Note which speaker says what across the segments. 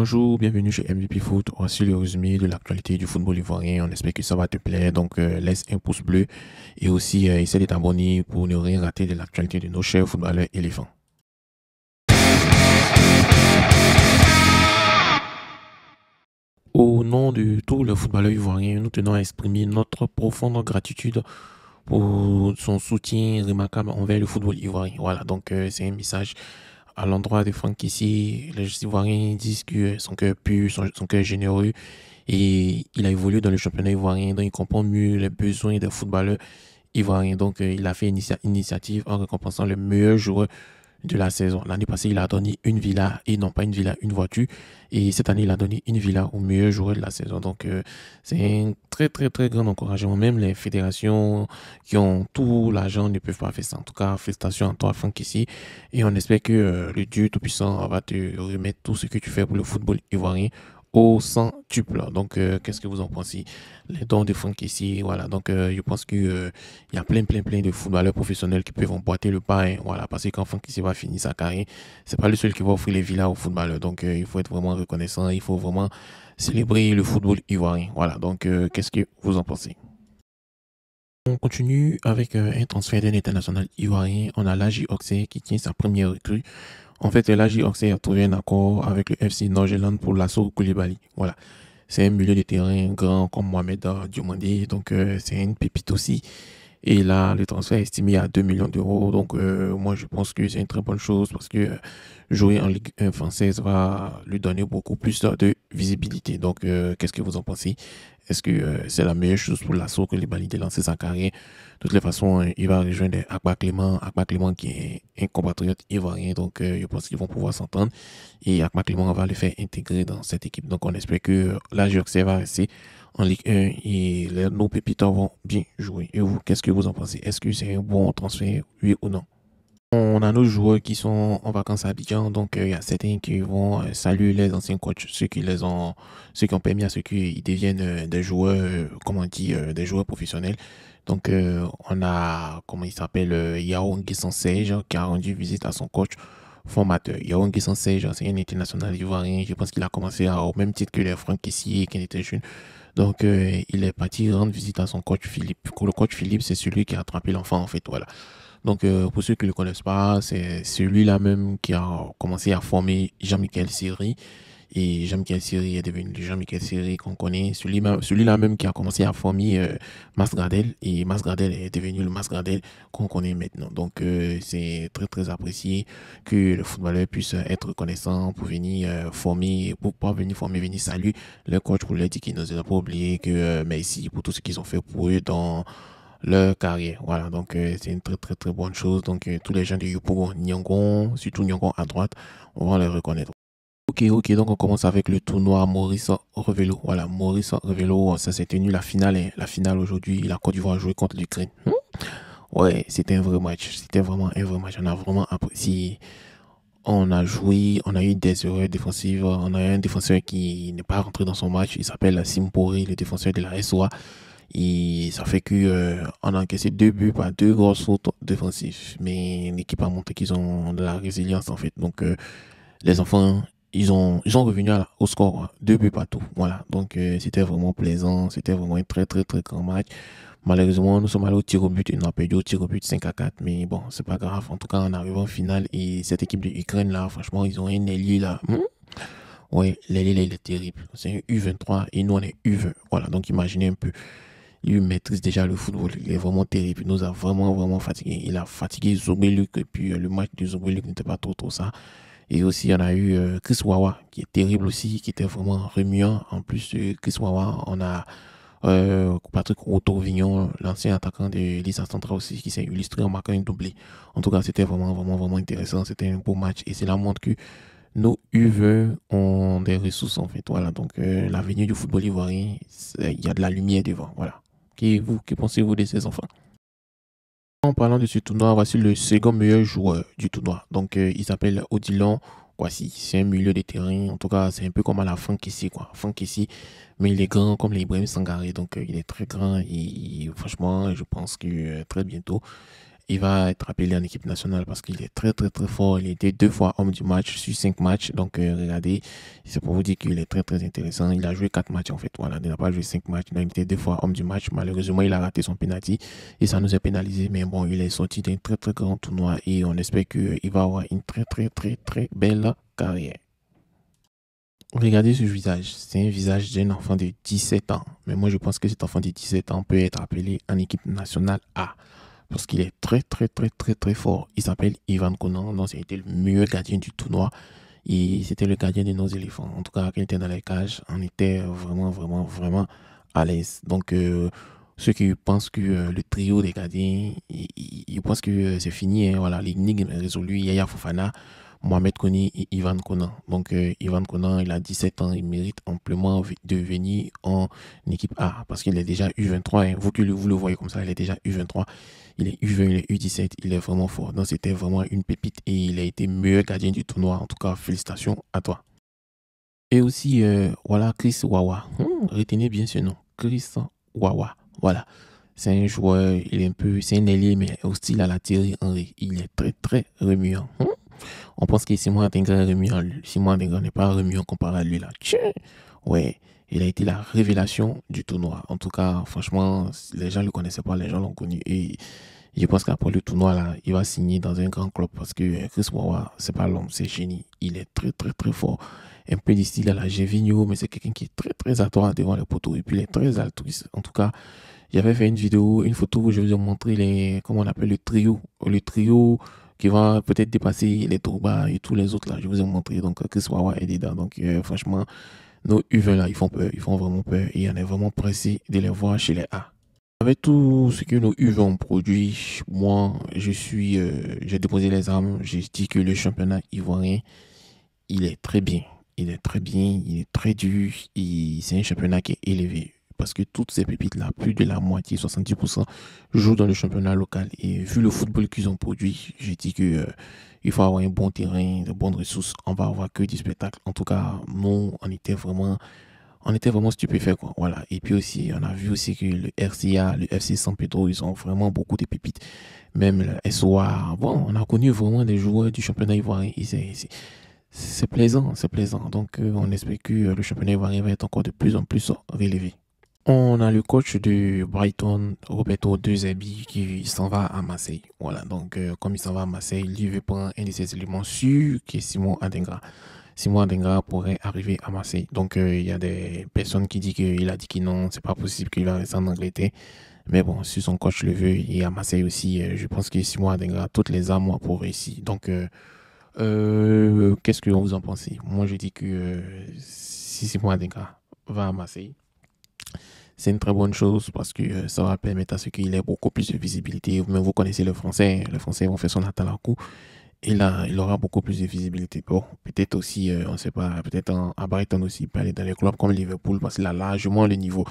Speaker 1: Bonjour, bienvenue chez MVP Foot. Voici le résumé de l'actualité du football ivoirien. On espère que ça va te plaire. Donc, euh, laisse un pouce bleu et aussi euh, essaie de t'abonner pour ne rien rater de l'actualité de nos chers footballeurs éléphants. Au nom de tous les footballeurs ivoiriens, nous tenons à exprimer notre profonde gratitude pour son soutien remarquable envers le football ivoirien. Voilà, donc euh, c'est un message à l'endroit de ici, les Ivoiriens disent que son cœur pur, son, son cœur généreux, et il a évolué dans le championnat ivoirien, donc il comprend mieux les besoins des footballeurs ivoiriens. Donc euh, il a fait une initiative en récompensant le meilleur joueur de la saison. L'année passée, il a donné une villa, et non pas une villa, une voiture. Et cette année, il a donné une villa au meilleur joueur de la saison. Donc, euh, c'est un très, très, très grand encouragement. Même les fédérations qui ont tout l'argent ne peuvent pas faire ça. En tout cas, félicitations à toi, Franck, ici. Et on espère que euh, le Dieu Tout-Puissant va te remettre tout ce que tu fais pour le football ivoirien au centuple. Donc, euh, qu'est-ce que vous en pensez Les dons de Franck ici, voilà. Donc, euh, je pense qu'il euh, il y a plein, plein, plein de footballeurs professionnels qui peuvent emboîter le pas. Hein, voilà, parce que quand Franck ici va finir sa carrière, c'est pas le seul qui va offrir les villas aux footballeurs. Donc, il faut être vraiment reconnaissant. Il faut vraiment célébrer le football ivoirien. Voilà. Donc, qu'est-ce que vous en pensez on continue avec un transfert d'un international ivoirien. On a l'AJ Oxé qui tient sa première recrue en fait, là, j'ai a trouvé un accord avec le FC Norgeland pour l'assaut Koulibaly. Voilà. C'est un milieu de terrain grand comme Mohamed Diomandé, donc euh, c'est une pépite aussi. Et là, le transfert est estimé à 2 millions d'euros. Donc, euh, moi, je pense que c'est une très bonne chose parce que euh, jouer en Ligue 1 française va lui donner beaucoup plus de visibilité. Donc, qu'est-ce que vous en pensez est-ce que euh, c'est la meilleure chose pour l'assaut que les Bali de lancer sa carrière De toute façon, euh, il va rejoindre Akba Clément. Akba Clément qui est un compatriote ivoirien, donc euh, je pense qu'ils vont pouvoir s'entendre. Et Akba Clément va le faire intégrer dans cette équipe. Donc on espère que la Juxer va rester en Ligue 1 et nos pépites vont bien jouer. Et vous, qu'est-ce que vous en pensez Est-ce que c'est un bon transfert, oui ou non on a nos joueurs qui sont en vacances à Abidjan, donc euh, il y a certains qui vont euh, saluer les anciens coachs, ceux qui les ont, ceux qui ont permis à ceux qui deviennent euh, des joueurs, comment on dit, des joueurs professionnels. Donc on a, comment il s'appelle, Yao qui a rendu visite à son coach formateur. Yao Ngisansège, c'est un international ivoirien, je pense qu'il a commencé au même titre que les Franck ici qui il était jeune. Donc, il est parti rendre visite à son coach Philippe. Le coach Philippe, c'est celui qui a attrapé l'enfant, en fait, voilà. Donc, euh, pour ceux qui ne le connaissent pas, c'est celui-là même qui a commencé à former Jean-Michel Siri. Et Jean-Michel Siri est devenu le Jean-Michel Siri qu'on connaît. Celui-là même qui a commencé à former euh, Masgradel. Et Masgradel est devenu le Masgradel qu'on connaît maintenant. Donc, euh, c'est très, très apprécié que le footballeur puisse être connaissant pour venir euh, former, pour pouvoir venir former, venir saluer le coach pour lui dire qu'il ne pas oublié que merci pour tout ce qu'ils ont fait pour eux dans leur carrière. Voilà, donc euh, c'est une très très très bonne chose. Donc euh, tous les gens de Yupo, Nyangon, surtout Nyangon à droite, on va les reconnaître. Ok, ok, donc on commence avec le tournoi Maurice Revelo. Voilà, Maurice Revelo, ça s'est tenu la finale. et hein, La finale aujourd'hui, la Côte d'Ivoire a joué contre l'Ukraine. Hmm? Ouais, c'était un vrai match. C'était vraiment un vrai match. On a vraiment apprécié. On a joué, on a eu des erreurs défensives. On a eu un défenseur qui n'est pas rentré dans son match. Il s'appelle Simpori, le défenseur de la SOA. Et ça fait qu'on euh, on a encaissé deux buts par deux grosses fautes défensives. Mais l'équipe a montré qu'ils ont de la résilience en fait. Donc euh, les enfants, ils ont, ils ont revenu au score. Hein. Deux buts partout. Voilà. Donc euh, c'était vraiment plaisant. C'était vraiment un très très très grand match. Malheureusement, nous sommes allés au tir au but Ils on a perdu au tir au but 5 à 4. Mais bon, c'est pas grave. En tout cas, en arrivant en finale. Et cette équipe de Ukraine là, franchement, ils ont un ailier là. Hmm? Ouais, il est terrible. C'est un U23 et nous on est U20. Voilà. Donc imaginez un peu. Il maîtrise déjà le football. Il est vraiment terrible. Il nous a vraiment, vraiment fatigué. Il a fatigué Zobeluk. Et puis, euh, le match de Zobeluk n'était pas trop, trop ça. Et aussi, on a eu euh, Chris Wawa, qui est terrible aussi, qui était vraiment remuant. En plus de euh, Chris Wawa, on a Patrick vignon l'ancien attaquant de l'Élysée Central aussi, qui s'est illustré en marquant une doublée. En tout cas, c'était vraiment, vraiment, vraiment intéressant. C'était un beau match. Et cela montre que nos U.V. E ont des ressources, en fait. Voilà. Donc, l'avenir du football ivoirien, il y a de la lumière devant. Voilà vous, que pensez-vous de ces enfants En parlant de ce tournoi, voici le second meilleur joueur du tournoi. Donc, euh, il s'appelle Odilon Kwasi. C'est un milieu de terrain. En tout cas, c'est un peu comme à la ici. quoi. ici, mais il est grand comme les Ibrahim Sangaré. Donc, euh, il est très grand. Et, franchement, je pense que euh, très bientôt, il va être appelé en équipe nationale parce qu'il est très très très fort. Il était deux fois homme du match sur cinq matchs. Donc euh, regardez, c'est pour vous dire qu'il est très très intéressant. Il a joué quatre matchs en fait. Voilà, il n'a pas joué cinq matchs. Il il était deux fois homme du match. Malheureusement, il a raté son penalty et ça nous a pénalisé. Mais bon, il est sorti d'un très très grand tournoi et on espère qu'il va avoir une très très très très belle carrière. Regardez ce visage, c'est un visage d'un enfant de 17 ans. Mais moi, je pense que cet enfant de 17 ans peut être appelé en équipe nationale A parce qu'il est très, très, très, très, très fort. Il s'appelle Ivan Conan. Donc, c'était le meilleur gardien du tournoi. Et c'était le gardien de nos éléphants. En tout cas, quand il était dans les cages, on était vraiment, vraiment, vraiment à l'aise. Donc, euh, ceux qui pensent que euh, le trio des gardiens, ils, pensent que euh, c'est fini. Hein, voilà, l'énigme est résolue. Yaya Fofana, Mohamed Koni et Ivan Conan. Donc, Ivan Conan, il a 17 ans. Il mérite amplement de venir en équipe A parce qu'il est déjà U23. Hein. Vous, que vous le voyez comme ça, il est déjà U23. Il est U20, il est U17, il est vraiment fort. Donc c'était vraiment une pépite et il a été meilleur gardien du tournoi. En tout cas, félicitations à toi. Et aussi, euh, voilà, Chris Wawa. Hmm, retenez bien ce nom. Chris Wawa. Voilà. C'est un joueur, il est un peu, c'est un ailier, mais hostile à la Thierry Henry. Il est très, très remuant. Hmm. On pense que Simon Adingra est remuant. Simon Adingra n'est pas remuant comparé à lui, là. Ouais il a été la révélation du tournoi. En tout cas, franchement, les gens ne le connaissaient pas, les gens l'ont connu. Et je pense qu'après le tournoi, là, il va signer dans un grand club parce que Chris Wawa, c'est pas l'homme, c'est génie. Il est très, très, très fort. Un peu du style à la Gévigno, mais c'est quelqu'un qui est très, très toi devant les poteaux. Et puis, il est très altruiste. En tout cas, j'avais fait une vidéo, une photo où je vous ai montré les, comment on appelle le trio. Le trio qui va peut-être dépasser les Tourbas et tous les autres là. Je vous ai montré donc Chris Wawa est dedans. Donc euh, franchement, nos UV là, ils font peur, ils font vraiment peur et on est vraiment pressé de les voir chez les A. Avec tout ce que nos UV ont produit, moi, je suis, euh, j'ai déposé les armes, j'ai dit que le championnat ivoirien, il est très bien. Il est très bien, il est très dur, c'est un championnat qui est élevé parce que toutes ces pépites-là, plus de la moitié, 70%, jouent dans le championnat local. Et vu le football qu'ils ont produit, j'ai dit que euh, il faut avoir un bon terrain, de bonnes ressources. On va avoir que du spectacle. En tout cas, nous, on était vraiment, on était vraiment stupéfaits, quoi. Voilà. Et puis aussi, on a vu aussi que le RCA, le FC San Pedro, ils ont vraiment beaucoup de pépites. Même le SOA. Bon, on a connu vraiment des joueurs du championnat ivoirien. C'est plaisant, c'est plaisant. Donc, euh, on espère que le championnat ivoirien va être encore de plus en plus relevé. On a le coach de Brighton, Roberto De qui s'en va à Marseille. Voilà, donc euh, comme il s'en va à Marseille, il veut prendre un de ses éléments sûrs qui Simon Adengra. Simon Adengra pourrait arriver à Marseille. Donc euh, il y a des personnes qui disent qu'il a dit que non, c'est pas possible qu'il rester en Angleterre. Mais bon, si son coach le veut, il est à Marseille aussi, euh, je pense que Simon Adengra toutes les armes pour réussir. Donc qu'est-ce que vous en pensez Moi je dis que si Simon Adengra va à Marseille, c'est une très bonne chose parce que euh, ça va permettre à ce qu'il ait beaucoup plus de visibilité. Vous-même, vous connaissez le français, hein. le français, on fait son attal Et là, il aura beaucoup plus de visibilité. Bon, peut-être aussi, euh, on ne sait pas, peut-être à Brighton aussi, pas peut aller dans les clubs comme Liverpool parce qu'il a largement le niveau.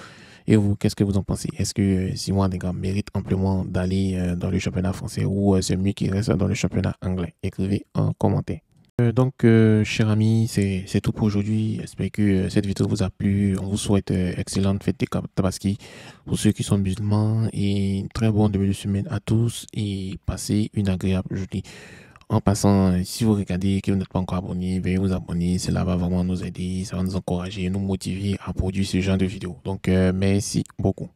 Speaker 1: Et vous, qu'est-ce que vous en pensez Est-ce que euh, Simon Adega mérite amplement d'aller dans le championnat français ou c'est mieux qu'il reste dans le championnat anglais Écrivez en commentaire. Euh, donc, euh, chers amis, c'est tout pour aujourd'hui. J'espère que euh, cette vidéo vous a plu. On vous souhaite excellente fête de Tabaski pour ceux qui sont musulmans et très bon début de semaine à tous et passez une agréable journée. En passant, si vous regardez et que vous n'êtes pas encore abonné, veuillez vous abonner. Cela va vraiment nous aider, ça va nous encourager, nous motiver à produire ce genre de vidéos. Donc, merci beaucoup.